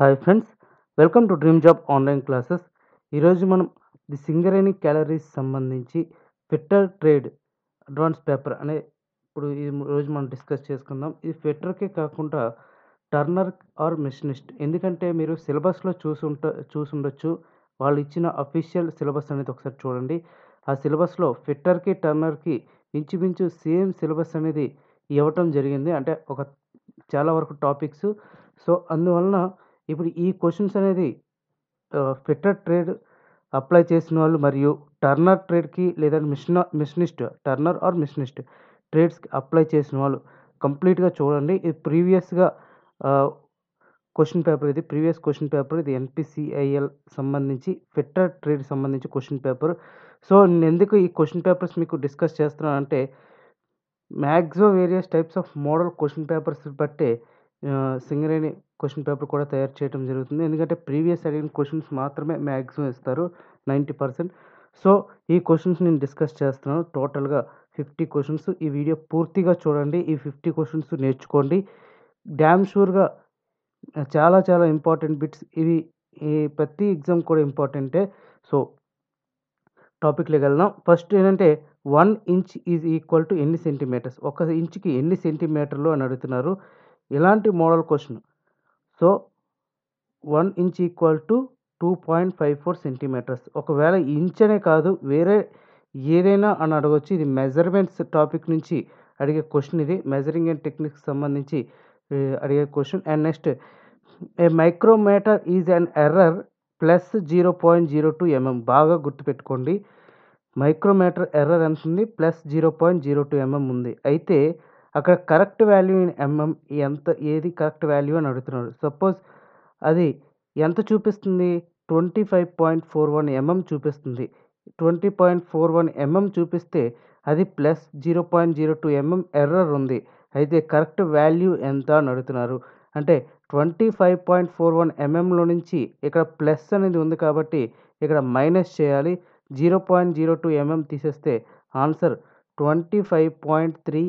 Hi friends welcome to dream job online classes ఈరోజు మనం the Singareni collieries సంబంధించి fitter trade advance paper అనే ఇప్పుడు ఈ రోజు మనం డిస్కస్ చేసుకుందాం ఇది ఫిట్టర్కే కాకుండా టర్నర్ ఆర్ మిషనిస్ట్ ఎందుకంటే మీరు సిలబస్లో చూసుంట చూసుండొచ్చు వాళ్ళు ఇచ్చిన అఫీషియల్ సిలబస్ అనేది ఒకసారి చూడండి ఆ సిలబస్లో ఫిట్టర్కి టర్నర్కి ఇంచుమించు సేమ్ సిలబస్ అనేది ఇవ్వటం జరిగింది అంటే ఒక చాలా వరకు టాపిక్స్ సో అందువలన ఇప్పుడు ఈ క్వశ్చన్స్ అనేది ఫిట్టర్ ట్రేడ్ అప్లై చేసిన వాళ్ళు మరియు టర్నర్ ట్రేడ్కి లేదా machine machinist turner or machinist ట్రేడ్స్కి అప్లై చేసిన వాళ్ళు కంప్లీట్గా చూడండి ఇది ప్రీవియస్గా క్వశ్చన్ పేపర్ ఇది ప్రీవియస్ క్వశ్చన్ పేపర్ ఇది ఎన్పిసిఐఎల్ సంబంధించి ఫిట్టర్ ట్రేడ్ సంబంధించి క్వశ్చన్ పేపర్ సో నేను ఎందుకు ఈ క్వశ్చన్ పేపర్స్ మీకు డిస్కస్ చేస్తున్నాను అంటే maximum various types of model question papers బట్టే సింగరేణి క్వశ్చన్ పేపర్ కూడా తయారు చేయడం జరుగుతుంది ఎందుకంటే ప్రీవియస్ అడిగిన క్వశ్చన్స్ మాత్రమే మ్యాక్సిమం ఇస్తారు నైంటీ పర్సెంట్ సో ఈ క్వశ్చన్స్ నేను డిస్కస్ చేస్తున్నాను టోటల్గా ఫిఫ్టీ క్వశ్చన్స్ ఈ వీడియో పూర్తిగా చూడండి ఈ ఫిఫ్టీ క్వశ్చన్స్ నేర్చుకోండి డ్యామ్ షూర్గా చాలా చాలా ఇంపార్టెంట్ బిట్స్ ఇవి ఈ ప్రతి ఎగ్జామ్ కూడా ఇంపార్టెంటే సో టాపిక్లోకి వెళ్దాం ఫస్ట్ ఏంటంటే one inch is equal to ఎన్ని సెంటీమీటర్స్ ఒక ఇంచ్కి ఎన్ని సెంటీమీటర్లు అని అడుగుతున్నారు ఇలాంటి model question so one inch equal to two point five four centimetres ఒకవేళ ఇంచ్ అనే కాదు వేరే ఏదైనా అని అడగవచ్చు ఇది మెజర్మెంట్స్ టాపిక్ నుంచి అడిగే క్వశ్చన్ ఇది మెజరింగ్ అండ్ టెక్నిక్స్ సంబంధించి అడిగే question and next a micrometer is an error plus zero point zero two mm బాగా గుర్తుపెట్టుకోండి మైక్రోమీటర్ ఎర్రర్ ఎంత ఉంది plus zero point zero two mm ఉంది అయితే అక్కడ కరెక్ట్ వ్యాల్యూ ఇన్ ఎంఎం ఎంత ఏది కరెక్ట్ వ్యాల్యూ అని అడుగుతున్నాడు సపోజ్ అది ఎంత చూపిస్తుంది twenty five point four one mm చూపిస్తుంది twenty point four one mm చూపిస్తే అది plus zero point zero two mm error ఉంది అయితే కరెక్ట్ వాల్యూ ఎంత అని అడుగుతున్నారు అంటే twenty five point four one ఎంఎంలో నుంచి ఇక్కడ ప్లస్ అనేది ఉంది కాబట్టి ఇక్కడ మైనస్ చేయాలి zero point zero two mm తీసేస్తే answer twenty five point three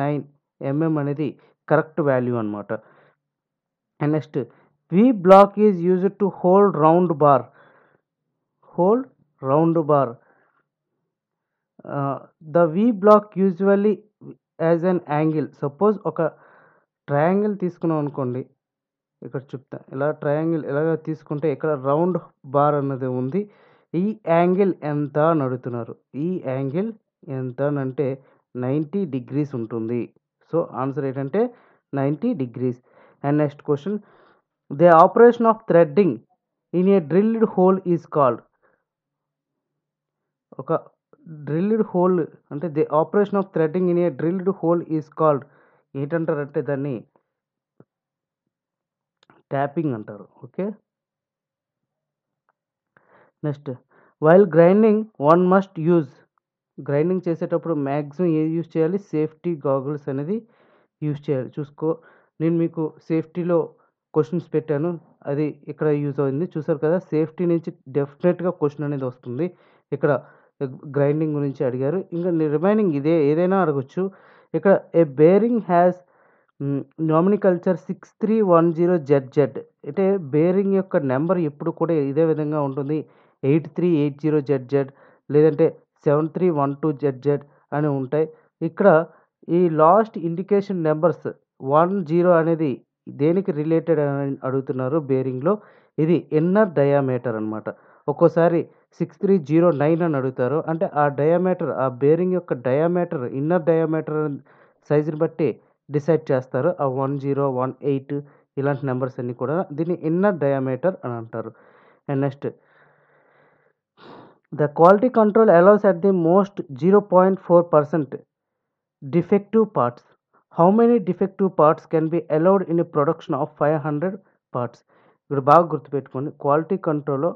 nine mm అనేది కరెక్ట్ వాల్యూ అనమాట next V block is used to hold round bar hold round bar the V block usually as an angle suppose ఒక triangle తీసుకున్నాం అనుకోండి ఇక్కడ చెప్తా ఇలా triangle ఇలాగ తీసుకుంటే ఇక్కడ రౌండ్ బార్ అన్నది ఉంది ఈ యాంగిల్ ఎంత అని అడుగుతున్నారు ఈ యాంగిల్ ఎంత అని అంటే నైంటీ డిగ్రీస్ ఉంటుంది సో ఆన్సర్ ఏంటంటే ninety degrees and next question the operation of threading in a drilled hole is called ఒక డ్రిల్డ్ హోల్ అంటే the operation of threading in a drilled hole is called ఏంటంటారంటే దాన్ని tapping అంటారు okay next while grinding one must use grinding చేసేటప్పుడు maximum ఏది use చేయాలి safety goggles అనేది use చేయాలి చూసుకో నేను మీకు సేఫ్టీలో క్వశ్చన్స్ పెట్టాను అది ఇక్కడ యూజ్ అయింది చూసారు కదా సేఫ్టీ నుంచి డెఫినెట్గా క్వశ్చన్ అనేది వస్తుంది ఇక్కడ గ్రైండింగ్ గురించి అడిగారు ఇంకా రిమైనింగ్ ఇదే ఏదైనా అడగచ్చు ఇక్కడ a bearing has nomenclature six three one zero Z Z అంటే బేరింగ్ యొక్క నెంబర్ ఎప్పుడు కూడా ఇదే విధంగా ఉంటుంది eight three eight zero Z Z లేదంటే seven three one two Z Z అని ఉంటాయి ఇక్కడ ఈ last indication numbers one zero అనేది దేనికి రిలేటెడ్ అని అడుగుతున్నారు బేరింగ్లో ఇది ఇన్నర్ డయామీటర్ అనమాట ఒక్కోసారి సిక్స్ త్రీ జీరో నైన్ అని అడుగుతారు అంటే ఆ డయామీటర్ ఆ బేరింగ్ యొక్క డయామీటర్ ఇన్నర్ డయామీటర్ సైజుని బట్టి డిసైడ్ చేస్తారు ఆ వన్ జీరో వన్ ఎయిట్ ఇలాంటి నెంబర్స్ అన్నీ కూడా దీన్ని ఇన్నర్ డయామీటర్ అని అంటారు and next The quality control allows at the most 0.4% defective parts. How many defective parts can be allowed in a production of 500 parts? ఇప్పుడు బాగా గుర్తుపెట్టుకోండి క్వాలిటీ కంట్రోల్లో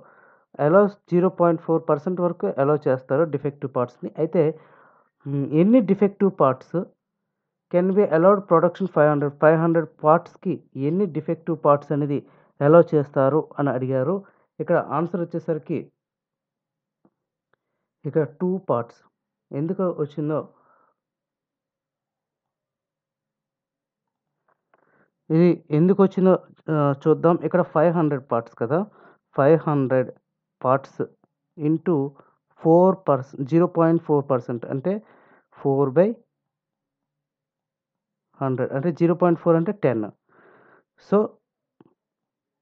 allows zero point four percent వరకు allow చేస్తారు defective పార్ట్స్ని అయితే ఎన్ని defective parts can be allowed production five hundred five hundred పార్ట్స్కి ఎన్ని డిఫెక్టివ్ పార్ట్స్ అనేది అలౌ చేస్తారు అని అడిగారు ఇక్కడ ఆన్సర్ వచ్చేసరికి ఇక్కడ టూ పార్ట్స్ ఎందుకు వచ్చిందో ఇది ఎందుకు వచ్చిందో చూద్దాం ఇక్కడ ఫైవ్ హండ్రెడ్ పార్ట్స్ కదా five hundred parts into four percent zero point four percent అంటే ఫోర్ బై హండ్రెడ్ అంటే జీరో పాయింట్ ఫోర్ అంటే టెన్ సో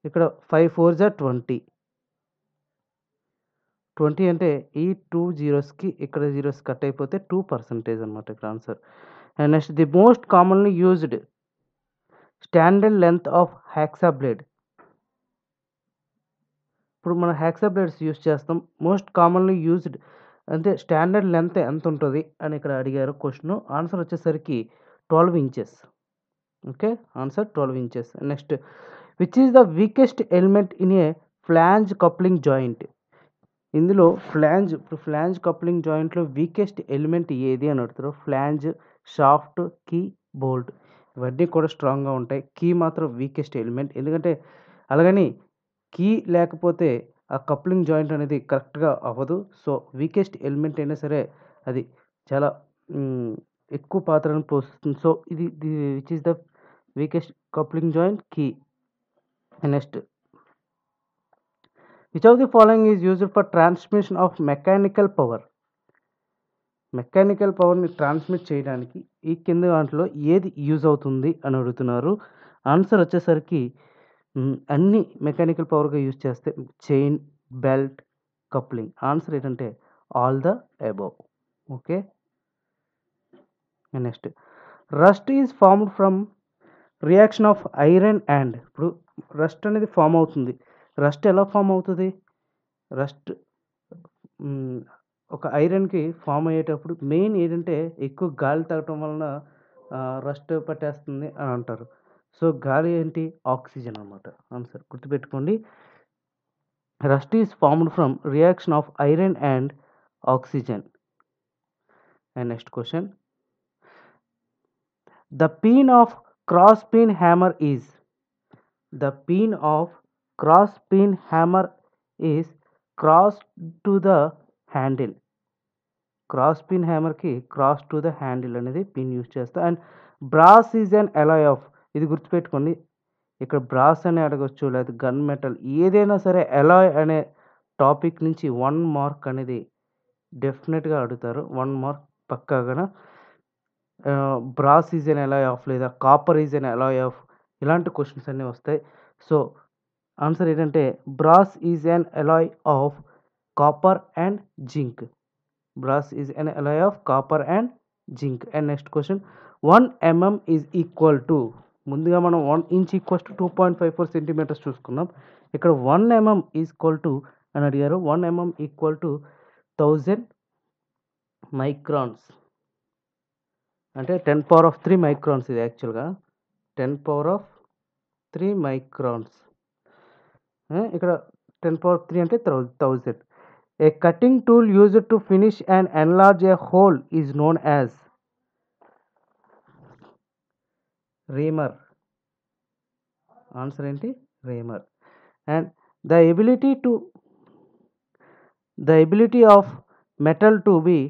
ఇక్కడ ఫైవ్ ఫోర్ జా ట్వంటీ ట్వంటీ అంటే ఈ టూ జీరోస్కి ఇక్కడ జీరోస్ కట్ అయిపోతే టూ పర్సంటేజ్ అనమాట ఇక్కడ answer and next the most commonly used standard length of hacksaw blade ఇప్పుడు మనం హ్యాక్సా బ్లేడ్స్ యూజ్ చేస్తాం మోస్ట్ కామన్లీ యూజ్డ్ అంటే స్టాండర్డ్ లెంత్ ఎంత ఉంటుంది అని ఇక్కడ అడిగారు క్వశ్చన్ ఆన్సర్ వచ్చేసరికి twelve inches okay answer twelve inches next which is the weakest element in a flange coupling joint ఇందులో ఫ్లాంజ్ ఇప్పుడు ఫ్లాంజ్ కప్లింగ్ జాయింట్లో వీకెస్ట్ ఎలిమెంట్ ఏది అని అడుగుతారు ఫ్లాంజ్ షాఫ్ట్ కీ బోల్ట్ ఇవన్నీ కూడా స్ట్రాంగ్గా ఉంటాయి కీ మాత్రం వీకెస్ట్ ఎలిమెంట్ ఎందుకంటే అలాగని కీ లేకపోతే ఆ కప్లింగ్ జాయింట్ అనేది కరెక్ట్గా అవ్వదు సో వీకెస్ట్ ఎలిమెంట్ అయినా సరే అది చాలా ఎక్కువ పాత్రను పోషిస్తుంది సో ఇది which is the weakest coupling joint key next Which of the following is used for transmission of mechanical power? Mechanical పవర్ని ట్రాన్స్మిట్ చేయడానికి ఈ కింద దాంట్లో ఏది యూజ్ అవుతుంది అని అడుగుతున్నారు ఆన్సర్ వచ్చేసరికి అన్ని మెకానికల్ పవర్గా యూజ్ చేస్తే చైన్ బెల్ట్ కప్లింగ్ ఆన్సర్ ఏంటంటే all the above okay next rust is formed from reaction of iron and ఇప్పుడు రస్ట్ అనేది ఫామ్ అవుతుంది రస్ట్ ఎలా ఫామ్ అవుతుంది రస్ట్ ఒక ఐరన్కి ఫామ్ అయ్యేటప్పుడు మెయిన్ ఏంటంటే ఎక్కువ గాలి తగ్గడం వలన రస్ట్ పట్టేస్తుంది అని అంటారు సో గాలి ఏంటి ఆక్సిజన్ అనమాట ఆన్సర్ గుర్తుపెట్టుకోండి rust is formed from reaction of iron and oxygen and next question the peen of cross peen hammer is the peen of cross pin hammer is cross to the handle cross pin హ్యామర్కి cross to the handle అనేది pin use చేస్తా and brass is an alloy of ఇది గుర్తుపెట్టుకోండి ఇక్కడ brass అని అడగచ్చు లేదా gun metal ఏదైనా సరే అలాయ్ అనే టాపిక్ నుంచి వన్ మార్క్ అనేది డెఫినెట్గా అడుగుతారు వన్ మార్క్ పక్కాగా brass is an alloy of లేదా copper is an alloy of ఇలాంటి క్వశ్చన్స్ అన్నీ వస్తాయి సో ఆన్సర్ ఏంటంటే brass is an alloy of copper and zinc brass is an alloy of copper and zinc and next question one mm is equal to ముందుగా మనం one inch equals to two point five four centimetres చూసుకున్నాం ఇక్కడ one mm equal to అని అడిగారు one mm equal to thousand microns అంటే ten power of three microns ఇది యాక్చువల్గా ten power of three microns ఇక్కడ టెన్ పవర్ త్రీ అంటే thousand a cutting tool used to finish and enlarge a hole is known as reamer answer ఏంటి reamer and the ability to the ability of metal to be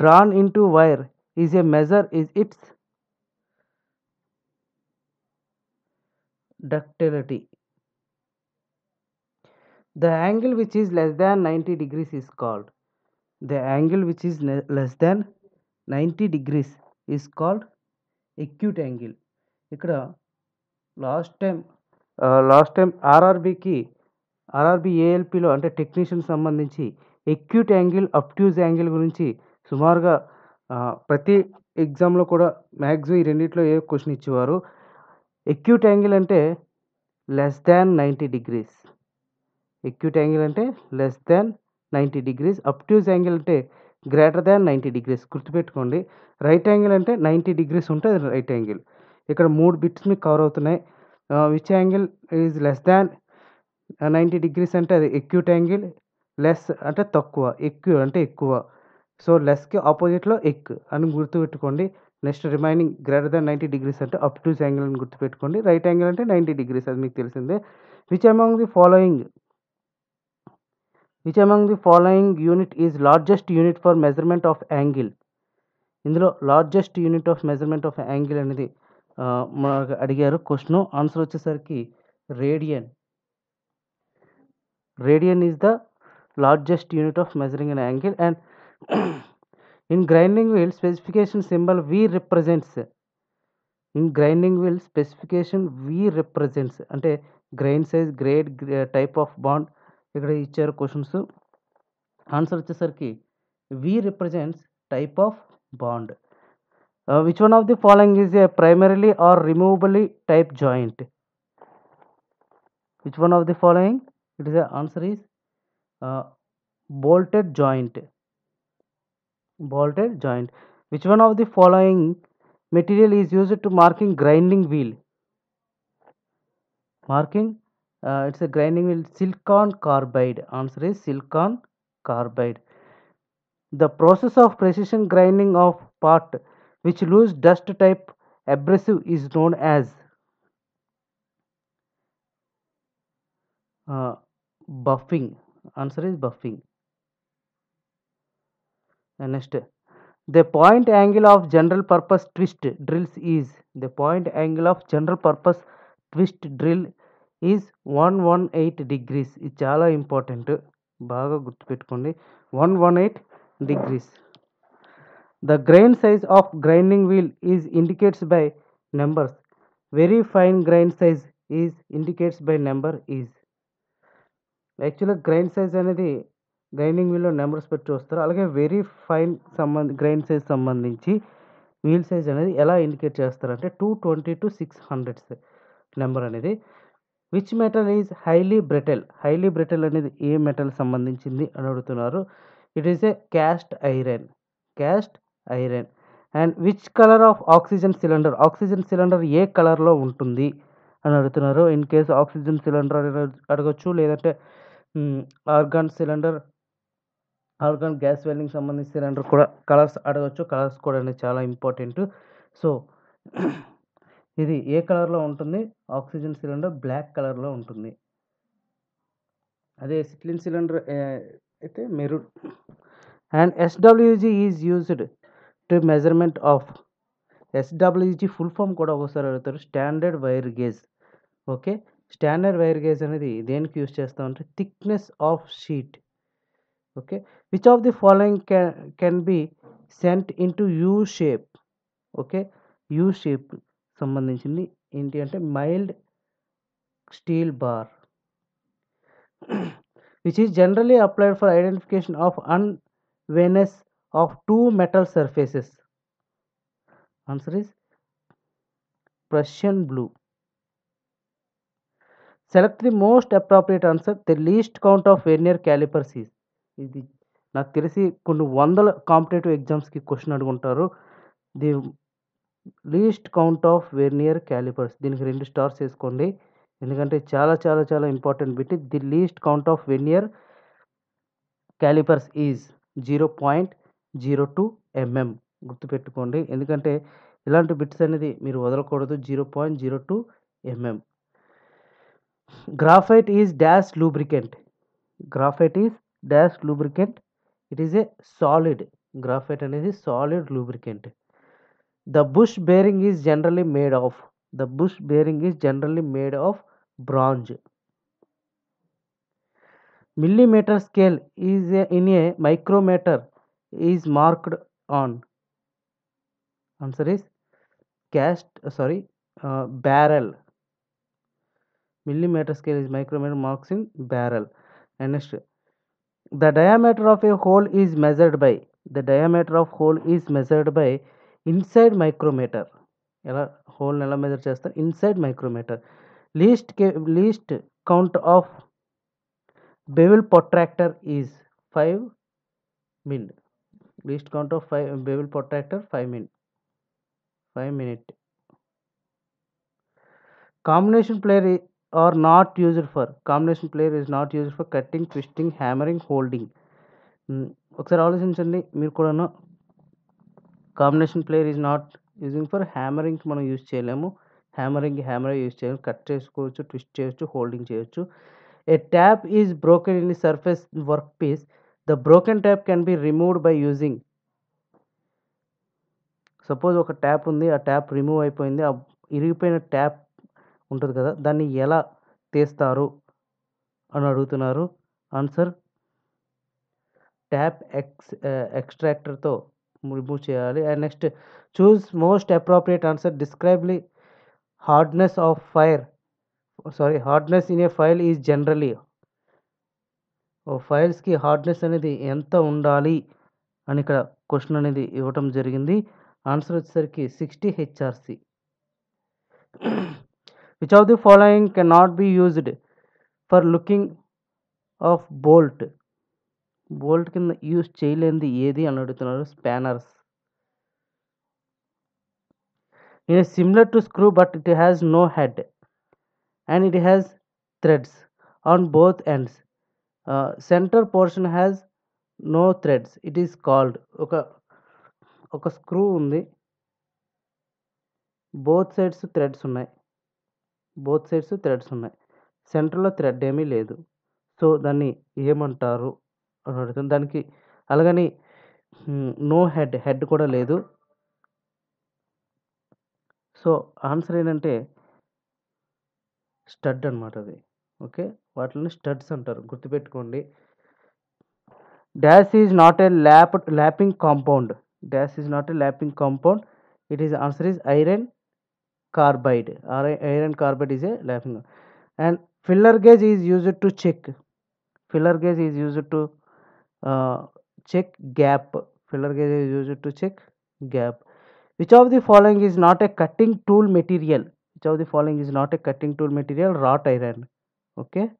drawn into wire is a measure is its ductility the angle which is less than ninety degrees is called the angle which is less than ninety degrees is called acute angle ఇక్కడ last time last time ఆర్ఆర్బీకి RRB ఏఎల్పిలో అంటే technician సంబంధించి acute angle obtuse angle గురించి సుమారుగా ప్రతి ఎగ్జామ్లో కూడా మ్యాక్సిమం ఈ రెండింటిలో ఏ క్వశ్చన్ ఇచ్చేవారు ఎక్యూట్ యాంగిల్ అంటే less than ninety degrees acute angle అంటే less than ninety degrees obtuse angle అంటే గ్రేటర్ దాన్ నైంటీ డిగ్రీస్ గుర్తుపెట్టుకోండి రైట్ యాంగిల్ అంటే నైంటీ డిగ్రీస్ ఉంటుంది రైట్ యాంగిల్ ఇక్కడ మూడు బిట్స్ మీకు కవర్ అవుతున్నాయి which angle is less than ninety degrees అంటే అది ఎక్యూట్ యాంగిల్ లెస్ అంటే తక్కువ ఎక్కువ అంటే ఎక్కువ సో లెస్కి ఆపోజిట్లో ఎక్ అని గుర్తుపెట్టుకోండి next remaining greater than ninety degrees అంటే అప్ టు యాంగిల్ అని గుర్తుపెట్టుకోండి రైట్ యాంగిల్ అంటే నైంటీ డిగ్రీస్ అది మీకు తెలిసిందే which among the following which among the following unit is largest unit for measurement of angle ఇందులో largest unit of measurement of angle అనేది అడిగారు క్వశ్చన్ ఆన్సర్ వచ్చేసరికి radian radian is the largest unit of measuring an angle and in grinding wheel specification symbol V represents in grinding wheel specification V represents అంటే grain size grade type of bond ఇక్కడ ఇచ్చారు questions answer వచ్చేసరికి V represents type of bond which one of the following is a primarily or removably type joint which one of the following it is answer is bolted joint bolted joint which one of the following material is used to marking grinding wheel marking uh, it's a grinding wheel. silicon carbide answer is silicon carbide the process of precision grinding of part which lose dust type abrasive is known as uh, buffing answer is buffing next the point angle of general purpose twist drills is the point angle of general purpose twist drill is one one eight degrees ఇది చాలా important బాగా గుర్తుపెట్టుకోండి one one eight degrees the grain size of grinding wheel is indicates by numbers very fine grain size is indicates by number is యాక్చువల్గా grain size అనేది గ్రైండింగ్ వీల్లో numbers పెట్టి చూస్తారు అలాగే వెరీ ఫైన్ సంబంధి గ్రైన్ సైజ్ సంబంధించి వీల్ సైజ్ అనేది ఎలా ఇండికేట్ చేస్తారంటే two twenty to six hundreds number అనేది which metal is highly brittle highly brittle అనేది ఏ మెటల్ సంబంధించింది అని అడుగుతున్నారు it is a cast iron cast iron and which colour of oxygen cylinder oxygen cylinder ఏ కలర్లో ఉంటుంది అని అడుగుతున్నారు ఇన్ కేస్ ఆక్సిజన్ సిలిండర్ అడగచ్చు లేదంటే argon cylinder argon gas welding సంబంధించిన సిలిండర్ కూడా కలర్స్ అడగచ్చు కలర్స్ కూడా అనేది చాలా ఇంపార్టెంట్ సో ఇది ఏ కలర్లో ఉంటుంది ఆక్సిజన్ సిలిండర్ బ్లాక్ కలర్లో ఉంటుంది అదే సిట్లిన్ సిలిండర్ అయితే maroon and SWG is used to measurement of SWG full form కూడా ఒకసారి అడుగుతారు standard wire gauge okay standard wire gauge అనేది దేనికి యూజ్ చేస్తామంటే thickness of sheet okay which of the following can can be bent into U shape okay U shape సంబంధించింది ఏంటి అంటే mild steel bar which is generally applied for identification of unevenness of two metal surfaces answer is Prussian blue select the most appropriate answer the least count of vernier calipers is ఇది నాకు తెలిసి కొన్ని వందల competitive ఎగ్జామ్స్కి question అడుగుంటారు the least count of vernier calipers దీనికి రెండు stars వేసుకోండి ఎందుకంటే చాలా చాలా చాలా important bit the least count of vernier calipers is zero point zero two mm గుర్తుపెట్టుకోండి ఎందుకంటే ఇలాంటి బిట్స్ అనేది మీరు వదలకూడదు zero point zero two mm graphite is dash lubricant graphite is dash lubricant it is a solid graphite అనేది solid lubricant the bush bearing is generally made of the bush bearing is generally made of bronze millimeter scale is a, in a micrometer is marked on answer is cast sorry uh, barrel millimeter scale is micrometer marks in barrel next the diameter of a hole is measured by the diameter of hole is measured by inside micrometer. Yala, whole nala measure chasta, inside micrometer. Least, least count of bevel protractor is 5 min. Least count of five bevel protractor 5 min. 5 minute. Combination player or not used for. Combination player is not used for cutting, twisting, hammering, holding. Hmm, ఒకసారి ఆలోచించండి మీరు కూడా combination plier is not using for hammering మనం use చేయలేము hammering hammer use చేయలేము cut చేసుకోవచ్చు twist చేయొచ్చు holding చేయొచ్చు a tap is broken in surface work piece the broken tap can be removed by using suppose ఒక tap ఉంది ఆ tap remove అయిపోయింది ఆ ఇరిగిపోయిన ట్యాప్ ఉంటుంది కదా దాన్ని ఎలా తీస్తారు అని అడుగుతున్నారు ఆన్సర్ ట్యాప్ ఎక్స్ ఎక్స్ట్రాక్టర్తో రిమూవ్ చేయాలి and next choose most appropriate answer డిస్క్రైబ్లీ hardness of fire sorry hardness in a file is generally ఓ ఫైల్స్కి హార్డ్నెస్ అనేది ఎంత ఉండాలి అని ఇక్కడ క్వశ్చన్ అనేది ఇవ్వటం జరిగింది ఆన్సర్ వచ్చేసరికి sixty HRC which of the following can not be used for locking of bolt bolt కింద యూజ్ చేయలేనిది ఏది అని అడుగుతున్నారు spanners it similar to screw but it has no head and it has threads on both ends centre portion has no threads it is called ఒక ఒక screw ఉంది both sides threads ఉన్నాయి both sides threads ఉన్నాయి సెంటర్లో thread ఏమీ లేదు so దాన్ని ఏమంటారు అడుగుతుంది దానికి అలాగని నో హెడ్ హెడ్ కూడా లేదు సో ఆన్సర్ ఏంటంటే స్టడ్ అనమాట అది ఓకే వాటిని స్టడ్స్ అంటారు గుర్తుపెట్టుకోండి dash is not a lap lapping compound dash is not a lapping compound it is answer is iron carbide iron carbide is a lapping and feeler gauge is used to check feeler gauge is used to uh, check gap filler gauge is used to check gap which of the following is not a cutting tool material which of the following is not a cutting tool material wrought iron okay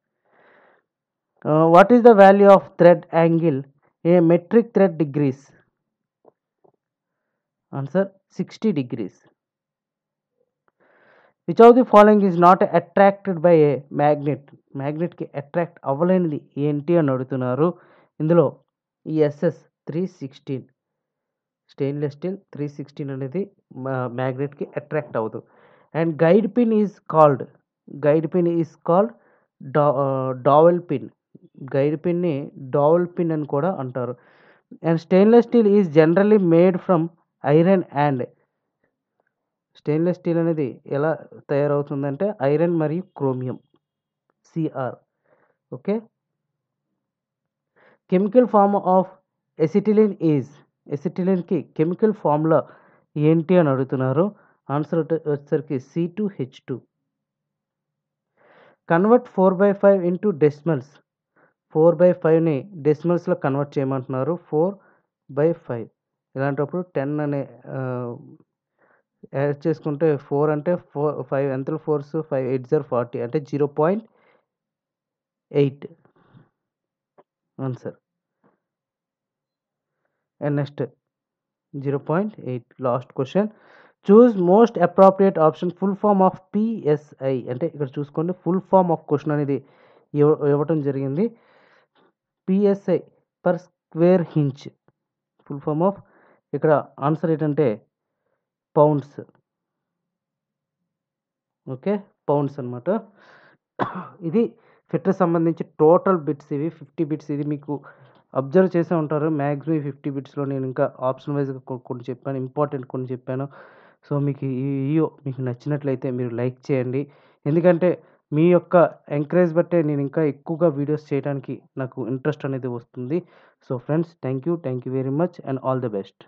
uh, what is the value of thread angle a metric thread degrees answer 60 degrees which of the following is not attracted by a magnet magnet కి attract అవ్వలేనిది ఏంటి అని అడుగుతున్నారు ఇందులో ఈ SS three sixteen stainless steel three sixteen అనేది మ్యాగ్నెట్కి attract అవ్వదు and guide pin is called guide pin is called డా డావెల్ పిన్ గైడ్ పిన్ని డావెల్ పిన్ అని కూడా అంటారు and stainless steel is generally made from iron and stainless steel అనేది ఎలా తయారవుతుందంటే ఐరన్ మరియు chromium CR okay chemical form of acetylene is ఎసిటిలిన్కి కెమికల్ ఫార్ములా ఏంటి అని అడుగుతున్నారు ఆన్సర్ వచ్చేసరికి C two H two convert four by five into decimals four by ఫైవ్ని డెసిమల్స్లో కన్వర్ట్ చేయమంటున్నారు ఫోర్ బై ఫైవ్ ఇలాంటప్పుడు టెన్ అనే యాడ్ చేసుకుంటే ఫోర్ అంటే ఫోర్ ఫైవ్ ఎంతలో fours five eight zero forty అంటే zero point eight answer zero point eight last question choose most appropriate option full form of PSI అంటే ఇక్కడ చూసుకోండి ఫుల్ ఫామ్ ఆఫ్ క్వశ్చన్ అనేది ఇవ్వటం జరిగింది PSI per square inch full form of ఇక్కడ answer ఏంటంటే pounds okay pounds అనమాట ఇది ఫిట్నెస్ సంబంధించి టోటల్ బిట్స్ ఇవి ఫిఫ్టీ బిట్స్ ఇది మీకు అబ్జర్వ్ చేసే ఉంటారు మ్యాక్సిమం ఫిఫ్టీ బిట్స్లో నేను ఇంకా ఆప్షన్ వైజ్గా కొన్ని చెప్పాను ఇంపార్టెంట్ కొన్ని చెప్పాను సో మీకు ఈ మీకు నచ్చినట్లయితే మీరు లైక్ చేయండి ఎందుకంటే మీ యొక్క ఎంకరేజ్ బట్టే నేను ఇంకా ఎక్కువగా వీడియోస్ చేయడానికి నాకు ఇంట్రెస్ట్ అనేది వస్తుంది so friends thank you thank you very much and all the best